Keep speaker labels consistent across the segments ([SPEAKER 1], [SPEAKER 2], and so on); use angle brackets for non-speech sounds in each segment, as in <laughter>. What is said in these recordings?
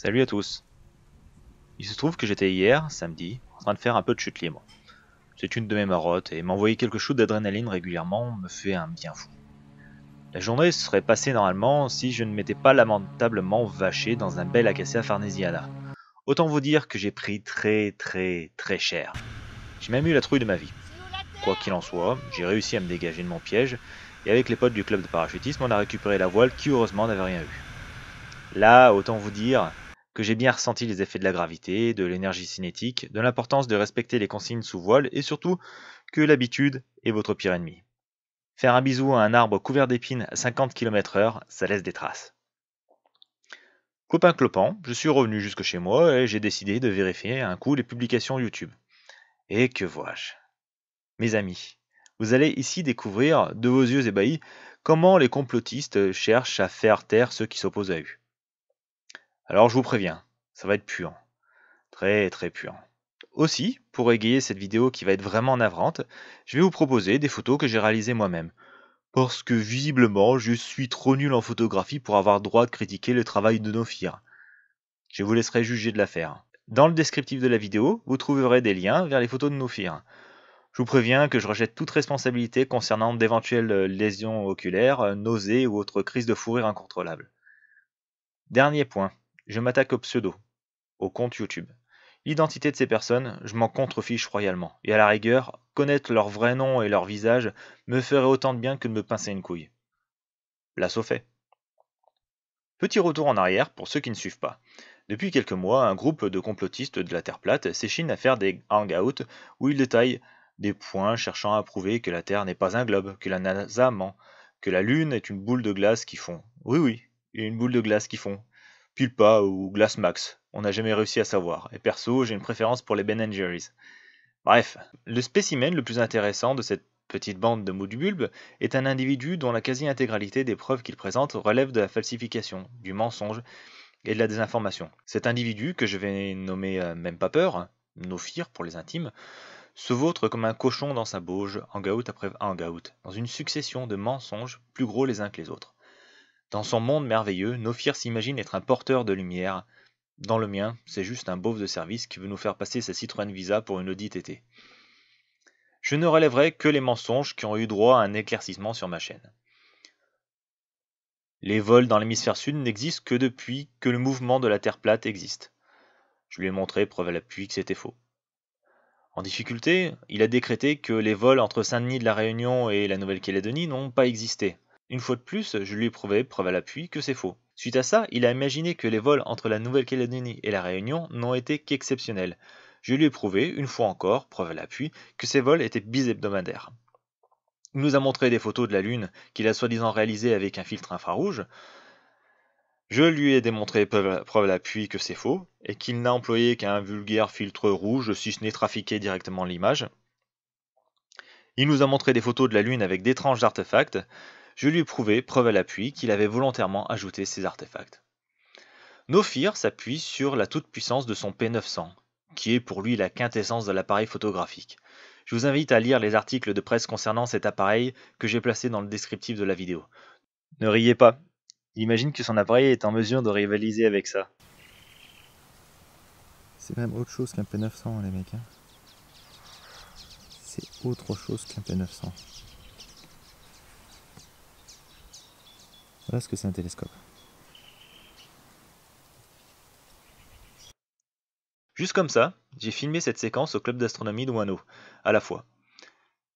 [SPEAKER 1] Salut à tous. Il se trouve que j'étais hier, samedi, en train de faire un peu de chute libre. C'est une de mes marottes et m'envoyer quelques shoots d'adrénaline régulièrement me fait un bien fou. La journée se serait passée normalement si je ne m'étais pas lamentablement vaché dans un bel acacia farnesiana. Autant vous dire que j'ai pris très très très cher. J'ai même eu la trouille de ma vie. Quoi qu'il en soit, j'ai réussi à me dégager de mon piège et avec les potes du club de parachutisme, on a récupéré la voile qui heureusement n'avait rien eu. Là, autant vous dire, que j'ai bien ressenti les effets de la gravité, de l'énergie cinétique, de l'importance de respecter les consignes sous voile et surtout que l'habitude est votre pire ennemi. Faire un bisou à un arbre couvert d'épines à 50 km/h, ça laisse des traces. Clopin clopant, je suis revenu jusque chez moi et j'ai décidé de vérifier un coup les publications YouTube. Et que vois-je Mes amis, vous allez ici découvrir, de vos yeux ébahis, comment les complotistes cherchent à faire taire ceux qui s'opposent à eux. Alors je vous préviens, ça va être puant. Très très puant. Aussi, pour égayer cette vidéo qui va être vraiment navrante, je vais vous proposer des photos que j'ai réalisées moi-même. Parce que visiblement, je suis trop nul en photographie pour avoir droit de critiquer le travail de nos Je vous laisserai juger de l'affaire. Dans le descriptif de la vidéo, vous trouverez des liens vers les photos de nos Je vous préviens que je rejette toute responsabilité concernant d'éventuelles euh, lésions oculaires, euh, nausées ou autres crises de fourrure incontrôlables. Dernier point. Je m'attaque au pseudo, au compte YouTube. L'identité de ces personnes, je m'en contrefiche royalement, et à la rigueur, connaître leur vrai nom et leur visage me ferait autant de bien que de me pincer une couille. Place au fait. Petit retour en arrière pour ceux qui ne suivent pas. Depuis quelques mois, un groupe de complotistes de la Terre plate s'échine à faire des hangouts où ils détaillent des points cherchant à prouver que la Terre n'est pas un globe, que la NASA ment, que la Lune est une boule de glace qui fond. Oui, oui, une boule de glace qui fond. Pulpa ou Glass Max. On n'a jamais réussi à savoir. Et perso, j'ai une préférence pour les Ben Jerry's. Bref, le spécimen le plus intéressant de cette petite bande de mots du bulbe est un individu dont la quasi-intégralité des preuves qu'il présente relève de la falsification, du mensonge et de la désinformation. Cet individu, que je vais nommer euh, même pas peur, Nofir pour les intimes, se vautre comme un cochon dans sa bauge, hangout après hangout, dans une succession de mensonges plus gros les uns que les autres. Dans son monde merveilleux, Nofir s'imagine être un porteur de lumière. Dans le mien, c'est juste un beauf de service qui veut nous faire passer sa Citroën Visa pour une audite été. Je ne relèverai que les mensonges qui ont eu droit à un éclaircissement sur ma chaîne. Les vols dans l'hémisphère sud n'existent que depuis que le mouvement de la Terre plate existe. Je lui ai montré, preuve à l'appui, que c'était faux. En difficulté, il a décrété que les vols entre Saint-Denis de la Réunion et la Nouvelle-Calédonie n'ont pas existé, une fois de plus, je lui ai prouvé, preuve à l'appui, que c'est faux. Suite à ça, il a imaginé que les vols entre la Nouvelle-Calédonie et la Réunion n'ont été qu'exceptionnels. Je lui ai prouvé, une fois encore, preuve à l'appui, que ces vols étaient bis-hebdomadaires. Il nous a montré des photos de la Lune qu'il a soi-disant réalisées avec un filtre infrarouge. Je lui ai démontré preuve à l'appui que c'est faux, et qu'il n'a employé qu'un vulgaire filtre rouge, si ce n'est trafiqué directement l'image. Il nous a montré des photos de la Lune avec d'étranges artefacts, je lui ai prouvé, preuve à l'appui, qu'il avait volontairement ajouté ces artefacts. Nofir s'appuie sur la toute-puissance de son P900, qui est pour lui la quintessence de l'appareil photographique. Je vous invite à lire les articles de presse concernant cet appareil que j'ai placé dans le descriptif de la vidéo. Ne riez pas, il imagine que son appareil est en mesure de rivaliser avec ça. C'est même autre chose qu'un P900 les mecs. Hein. C'est autre chose qu'un P900. Voilà ce que c'est un télescope. Juste comme ça, j'ai filmé cette séquence au club d'astronomie de Wano, à la fois.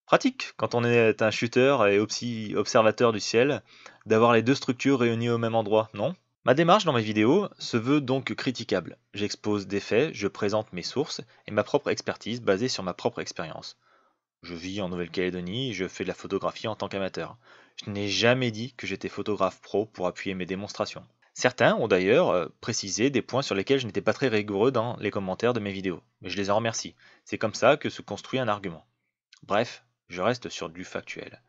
[SPEAKER 1] Pratique, quand on est un shooter et observateur du ciel, d'avoir les deux structures réunies au même endroit, non Ma démarche dans mes vidéos se veut donc critiquable. J'expose des faits, je présente mes sources et ma propre expertise basée sur ma propre expérience. Je vis en Nouvelle-Calédonie, et je fais de la photographie en tant qu'amateur. Je n'ai jamais dit que j'étais photographe pro pour appuyer mes démonstrations. Certains ont d'ailleurs euh, précisé des points sur lesquels je n'étais pas très rigoureux dans les commentaires de mes vidéos, mais je les en remercie. C'est comme ça que se construit un argument. Bref, je reste sur du factuel.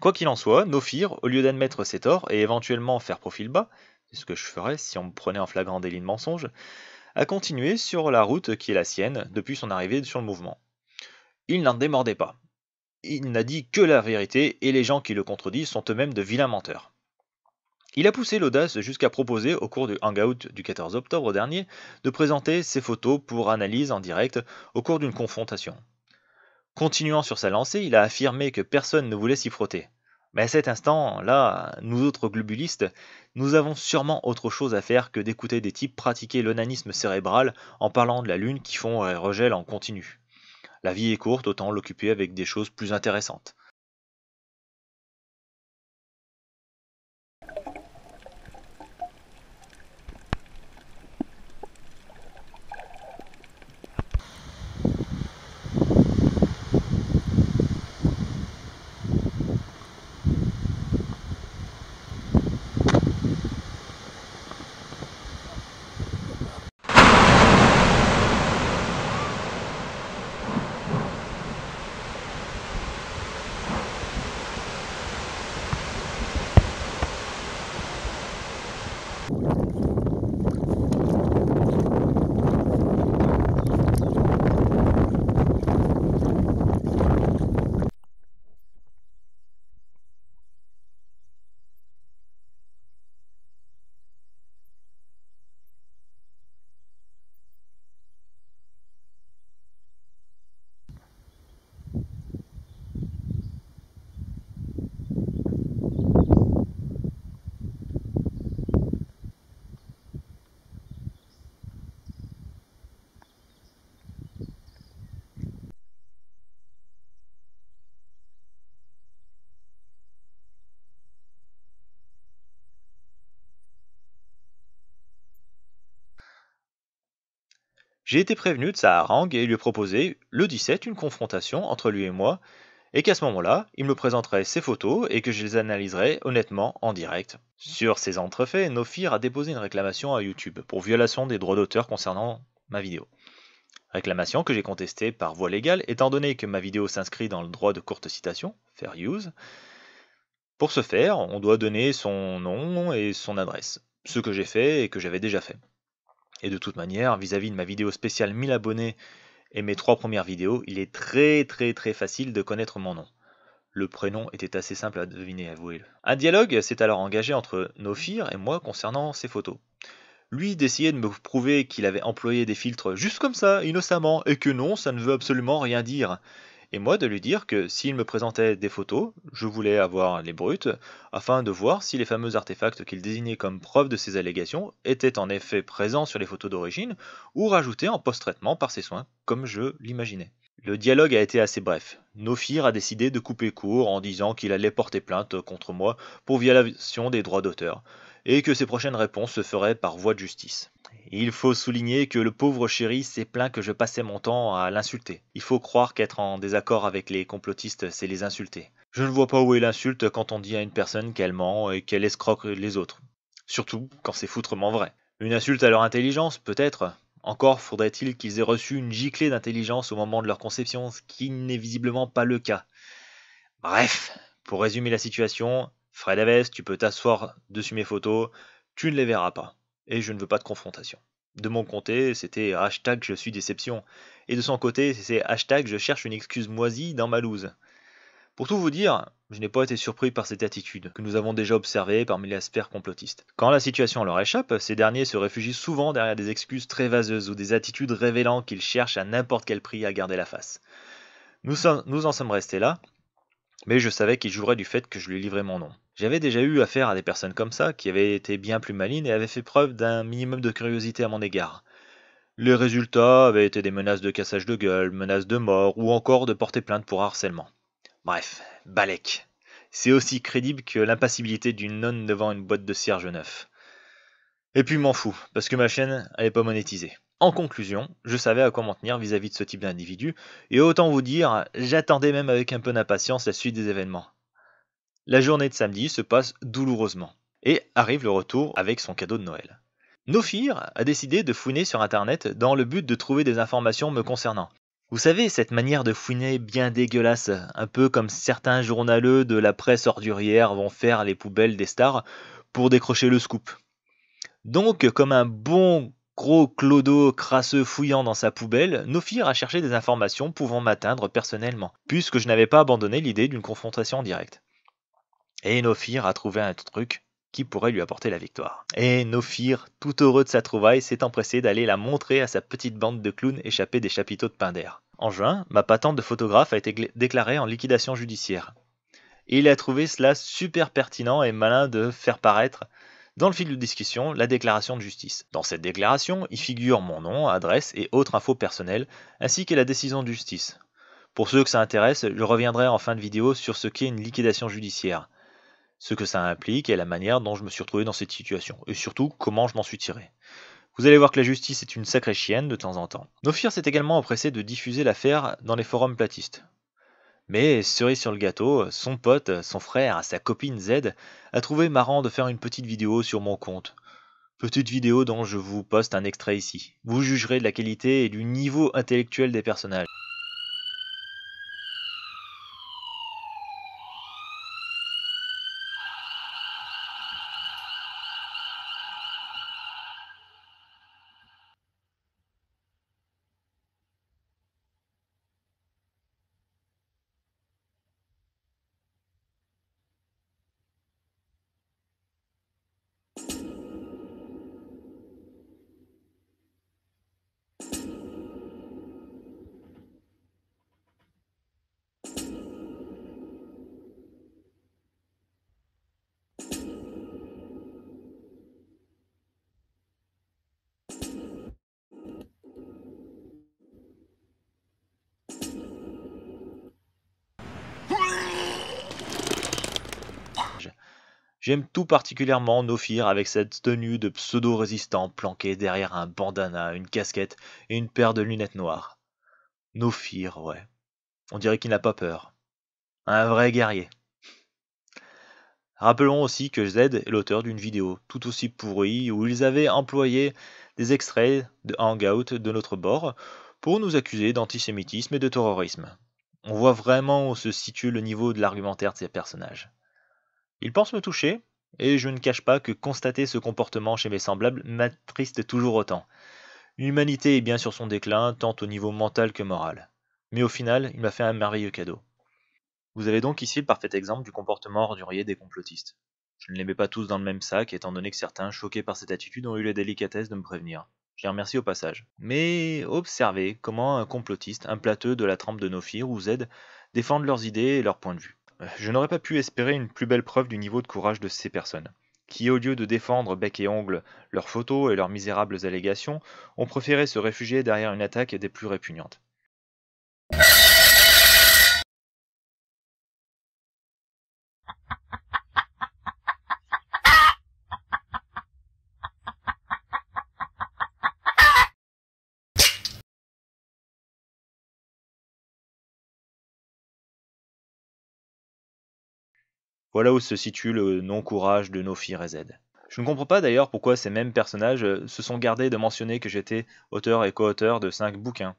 [SPEAKER 1] Quoi qu'il en soit, Nofir, au lieu d'admettre ses torts et éventuellement faire profil bas, c'est ce que je ferais si on me prenait en flagrant délit de mensonge, a continué sur la route qui est la sienne depuis son arrivée sur le mouvement il n'en démordait pas. Il n'a dit que la vérité, et les gens qui le contredisent sont eux-mêmes de vilains menteurs. Il a poussé l'audace jusqu'à proposer, au cours du Hangout du 14 octobre dernier, de présenter ses photos pour analyse en direct au cours d'une confrontation. Continuant sur sa lancée, il a affirmé que personne ne voulait s'y frotter. Mais à cet instant-là, nous autres globulistes, nous avons sûrement autre chose à faire que d'écouter des types pratiquer l'onanisme cérébral en parlant de la Lune qui font euh, et regèle en continu. La vie est courte, autant l'occuper avec des choses plus intéressantes. J'ai été prévenu de sa harangue et lui ai proposé, le 17, une confrontation entre lui et moi, et qu'à ce moment-là, il me présenterait ses photos et que je les analyserais honnêtement en direct. Sur ces entrefaits, Nofir a déposé une réclamation à YouTube pour violation des droits d'auteur concernant ma vidéo. Réclamation que j'ai contestée par voie légale étant donné que ma vidéo s'inscrit dans le droit de courte citation, fair use. Pour ce faire, on doit donner son nom et son adresse, ce que j'ai fait et que j'avais déjà fait. Et de toute manière, vis-à-vis de ma vidéo spéciale 1000 abonnés et mes trois premières vidéos, il est très très très facile de connaître mon nom. Le prénom était assez simple à deviner, avouez-le. Un dialogue s'est alors engagé entre Nofir et moi concernant ces photos. Lui d'essayer de me prouver qu'il avait employé des filtres juste comme ça, innocemment, et que non, ça ne veut absolument rien dire et moi de lui dire que s'il me présentait des photos, je voulais avoir les brutes, afin de voir si les fameux artefacts qu'il désignait comme preuve de ses allégations étaient en effet présents sur les photos d'origine, ou rajoutés en post-traitement par ses soins, comme je l'imaginais. Le dialogue a été assez bref. Nofir a décidé de couper court en disant qu'il allait porter plainte contre moi pour violation des droits d'auteur, et que ses prochaines réponses se feraient par voie de justice. Il faut souligner que le pauvre chéri s'est plaint que je passais mon temps à l'insulter. Il faut croire qu'être en désaccord avec les complotistes, c'est les insulter. Je ne vois pas où est l'insulte quand on dit à une personne qu'elle ment et qu'elle escroque les autres. Surtout quand c'est foutrement vrai. Une insulte à leur intelligence, peut-être. Encore faudrait-il qu'ils aient reçu une giclée d'intelligence au moment de leur conception, ce qui n'est visiblement pas le cas. Bref, pour résumer la situation, Fred Aves, tu peux t'asseoir dessus mes photos, tu ne les verras pas et je ne veux pas de confrontation. De mon côté, c'était hashtag je suis déception, et de son côté, c'est hashtag je cherche une excuse moisie dans ma loose. Pour tout vous dire, je n'ai pas été surpris par cette attitude, que nous avons déjà observée parmi les aspères complotistes. Quand la situation leur échappe, ces derniers se réfugient souvent derrière des excuses très vaseuses ou des attitudes révélant qu'ils cherchent à n'importe quel prix à garder la face. Nous, nous en sommes restés là, mais je savais qu'ils joueraient du fait que je lui livrais mon nom. J'avais déjà eu affaire à des personnes comme ça, qui avaient été bien plus malines et avaient fait preuve d'un minimum de curiosité à mon égard. Les résultats avaient été des menaces de cassage de gueule, menaces de mort ou encore de porter plainte pour harcèlement. Bref, Balek. C'est aussi crédible que l'impassibilité d'une nonne devant une boîte de cierge neuf. Et puis m'en fous, parce que ma chaîne, n'est pas monétisée. En conclusion, je savais à quoi m'en tenir vis à -vis de ce type d'individu, et autant vous dire, j'attendais même avec un peu d'impatience la suite des événements. La journée de samedi se passe douloureusement, et arrive le retour avec son cadeau de Noël. Nofir a décidé de fouiner sur internet dans le but de trouver des informations me concernant. Vous savez, cette manière de fouiner bien dégueulasse, un peu comme certains journaleux de la presse ordurière vont faire les poubelles des stars pour décrocher le scoop. Donc, comme un bon gros clodo crasseux fouillant dans sa poubelle, Nofir a cherché des informations pouvant m'atteindre personnellement, puisque je n'avais pas abandonné l'idée d'une confrontation directe. Et a trouvé un truc qui pourrait lui apporter la victoire. Et Nofir, tout heureux de sa trouvaille, s'est empressé d'aller la montrer à sa petite bande de clowns échappés des chapiteaux de d'Air. En juin, ma patente de photographe a été déclarée en liquidation judiciaire. Et il a trouvé cela super pertinent et malin de faire paraître dans le fil de discussion, la déclaration de justice. Dans cette déclaration, il figure mon nom, adresse et autres infos personnelles, ainsi que la décision de justice. Pour ceux que ça intéresse, je reviendrai en fin de vidéo sur ce qu'est une liquidation judiciaire ce que ça implique et la manière dont je me suis retrouvé dans cette situation, et surtout comment je m'en suis tiré. Vous allez voir que la justice est une sacrée chienne de temps en temps. Nofir s'est également empressé de diffuser l'affaire dans les forums platistes. Mais, cerise sur le gâteau, son pote, son frère, sa copine Z, a trouvé marrant de faire une petite vidéo sur mon compte. Petite vidéo dont je vous poste un extrait ici. Vous jugerez de la qualité et du niveau intellectuel des personnages. J'aime tout particulièrement Nofir avec cette tenue de pseudo-résistant planquée derrière un bandana, une casquette et une paire de lunettes noires. Nofir, ouais. On dirait qu'il n'a pas peur. Un vrai guerrier. Rappelons aussi que Z est l'auteur d'une vidéo tout aussi pourrie où ils avaient employé des extraits de Hangout de notre bord pour nous accuser d'antisémitisme et de terrorisme. On voit vraiment où se situe le niveau de l'argumentaire de ces personnages. Il pense me toucher, et je ne cache pas que constater ce comportement chez mes semblables m'attriste toujours autant. L'humanité est bien sur son déclin, tant au niveau mental que moral. Mais au final, il m'a fait un merveilleux cadeau. Vous avez donc ici le parfait exemple du comportement ordurier des complotistes. Je ne les mets pas tous dans le même sac, étant donné que certains, choqués par cette attitude, ont eu la délicatesse de me prévenir. Je les remercie au passage. Mais observez comment un complotiste, un plateux de la trempe de nos filles ou Z, défendent leurs idées et leurs points de vue. Je n'aurais pas pu espérer une plus belle preuve du niveau de courage de ces personnes, qui, au lieu de défendre bec et ongle leurs photos et leurs misérables allégations, ont préféré se réfugier derrière une attaque des plus répugnantes. Voilà où se situe le non-courage de et Z. Je ne comprends pas d'ailleurs pourquoi ces mêmes personnages euh, se sont gardés de mentionner que j'étais auteur et co-auteur de cinq bouquins,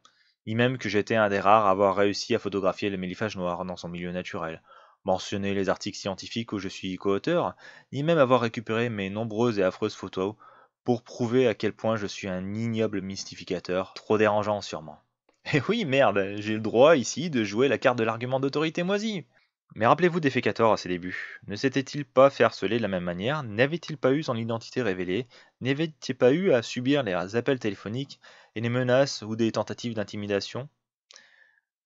[SPEAKER 1] ni même que j'étais un des rares à avoir réussi à photographier le méliphage noir dans son milieu naturel, mentionner les articles scientifiques où je suis co-auteur, ni même avoir récupéré mes nombreuses et affreuses photos pour prouver à quel point je suis un ignoble mystificateur, trop dérangeant sûrement. Eh oui, merde, j'ai le droit ici de jouer la carte de l'argument d'autorité moisi. Mais rappelez-vous d'Effecator à ses débuts. Ne s'était-il pas fait harceler de la même manière N'avait-il pas eu son identité révélée N'avait-il pas eu à subir les appels téléphoniques et les menaces ou des tentatives d'intimidation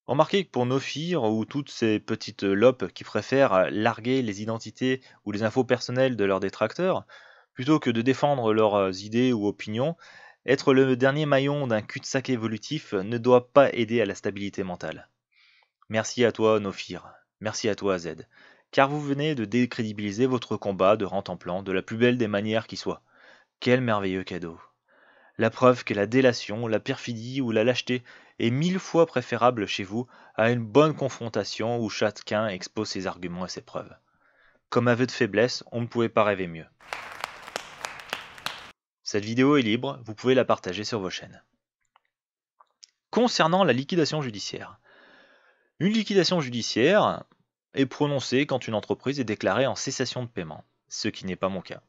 [SPEAKER 1] Remarquez que pour Nofir ou toutes ces petites lopes qui préfèrent larguer les identités ou les infos personnelles de leurs détracteurs, plutôt que de défendre leurs idées ou opinions, être le dernier maillon d'un cul-de-sac évolutif ne doit pas aider à la stabilité mentale. Merci à toi, Nofir. Merci à toi, Z. Car vous venez de décrédibiliser votre combat de rente en plan de la plus belle des manières qui soit. Quel merveilleux cadeau. La preuve que la délation, la perfidie ou la lâcheté est mille fois préférable chez vous à une bonne confrontation où chacun expose ses arguments et ses preuves. Comme aveu de faiblesse, on ne pouvait pas rêver mieux. Cette vidéo est libre, vous pouvez la partager sur vos chaînes. Concernant la liquidation judiciaire. Une liquidation judiciaire, est prononcée quand une entreprise est déclarée en cessation de paiement, ce qui n'est pas mon cas.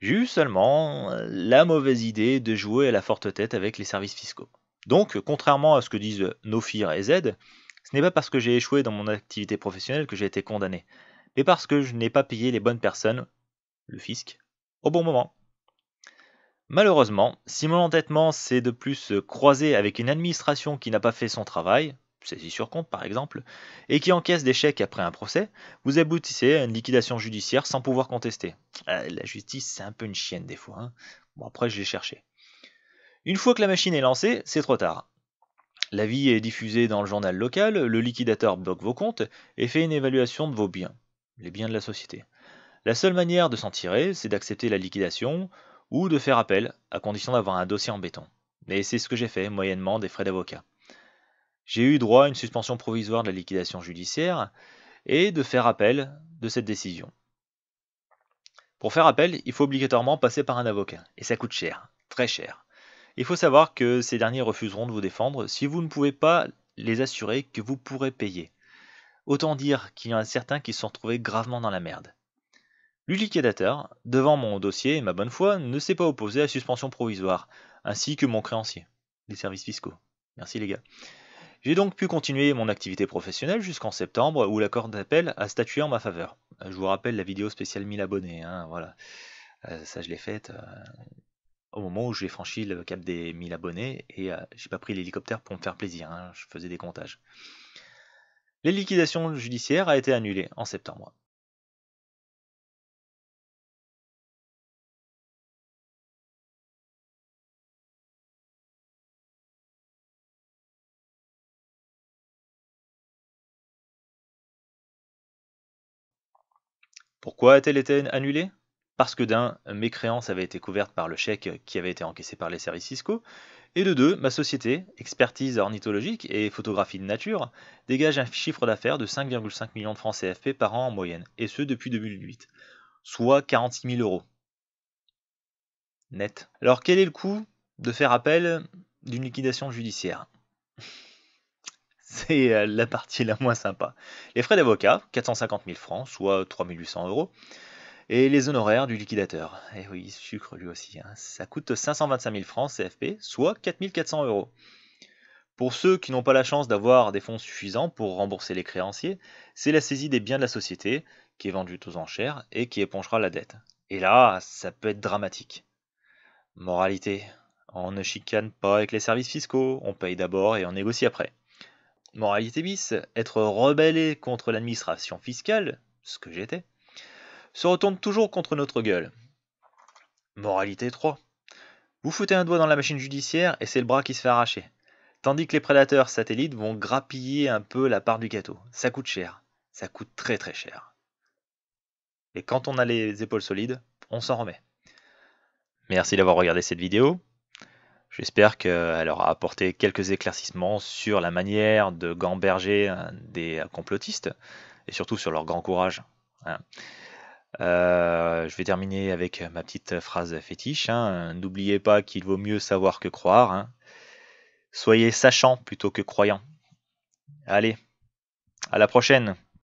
[SPEAKER 1] J'ai eu seulement la mauvaise idée de jouer à la forte tête avec les services fiscaux. Donc, contrairement à ce que disent Nofir et Z, ce n'est pas parce que j'ai échoué dans mon activité professionnelle que j'ai été condamné, mais parce que je n'ai pas payé les bonnes personnes, le fisc, au bon moment. Malheureusement, si mon entêtement s'est de plus croisé avec une administration qui n'a pas fait son travail, saisie sur compte par exemple, et qui encaisse des chèques après un procès, vous aboutissez à une liquidation judiciaire sans pouvoir contester. Ah, la justice, c'est un peu une chienne des fois. Hein. Bon, après, je l'ai cherché. Une fois que la machine est lancée, c'est trop tard. L'avis est diffusé dans le journal local, le liquidateur bloque vos comptes et fait une évaluation de vos biens, les biens de la société. La seule manière de s'en tirer, c'est d'accepter la liquidation ou de faire appel, à condition d'avoir un dossier en béton. Mais c'est ce que j'ai fait, moyennement des frais d'avocat. J'ai eu droit à une suspension provisoire de la liquidation judiciaire et de faire appel de cette décision. Pour faire appel, il faut obligatoirement passer par un avocat, et ça coûte cher, très cher. Il faut savoir que ces derniers refuseront de vous défendre si vous ne pouvez pas les assurer que vous pourrez payer. Autant dire qu'il y en a certains qui se sont retrouvés gravement dans la merde. Le liquidateur, devant mon dossier et ma bonne foi, ne s'est pas opposé à la suspension provisoire, ainsi que mon créancier, les services fiscaux. Merci les gars. J'ai donc pu continuer mon activité professionnelle jusqu'en septembre où la d'appel a statué en ma faveur. Euh, je vous rappelle la vidéo spéciale 1000 abonnés, hein, voilà. Euh, ça je l'ai faite euh, au moment où j'ai franchi le cap des 1000 abonnés et j'ai pas pris l'hélicoptère pour me faire plaisir, hein, je faisais des comptages. Les liquidations judiciaires a été annulée en septembre. Pourquoi a-t-elle été annulée Parce que d'un, mes créances avaient été couvertes par le chèque qui avait été encaissé par les services Cisco, et de deux, ma société, expertise ornithologique et photographie de nature, dégage un chiffre d'affaires de 5,5 millions de francs CFP par an en moyenne, et ce depuis 2008, soit 46 000 euros. Net. Alors quel est le coût de faire appel d'une liquidation judiciaire <laughs> C'est euh, la partie la moins sympa. Les frais d'avocat, 450 000 francs, soit 3800 euros. Et les honoraires du liquidateur. Et eh oui, sucre lui aussi. Hein. Ça coûte 525 000 francs CFP, soit 4400 euros. Pour ceux qui n'ont pas la chance d'avoir des fonds suffisants pour rembourser les créanciers, c'est la saisie des biens de la société, qui est vendue aux enchères et qui épongera la dette. Et là, ça peut être dramatique. Moralité, on ne chicane pas avec les services fiscaux, on paye d'abord et on négocie après. Moralité bis, être rebellé contre l'administration fiscale, ce que j'étais, se retourne toujours contre notre gueule. Moralité 3. Vous foutez un doigt dans la machine judiciaire et c'est le bras qui se fait arracher. Tandis que les prédateurs satellites vont grappiller un peu la part du gâteau. Ça coûte cher. Ça coûte très très cher. Et quand on a les épaules solides, on s'en remet. Merci d'avoir regardé cette vidéo. J'espère qu'elle aura apporté quelques éclaircissements sur la manière de gamberger hein, des complotistes et surtout sur leur grand courage. Hein. Euh, je vais terminer avec ma petite phrase fétiche. Hein. N'oubliez pas qu'il vaut mieux savoir que croire. Soyez sachant plutôt que croyant. Allez, à la prochaine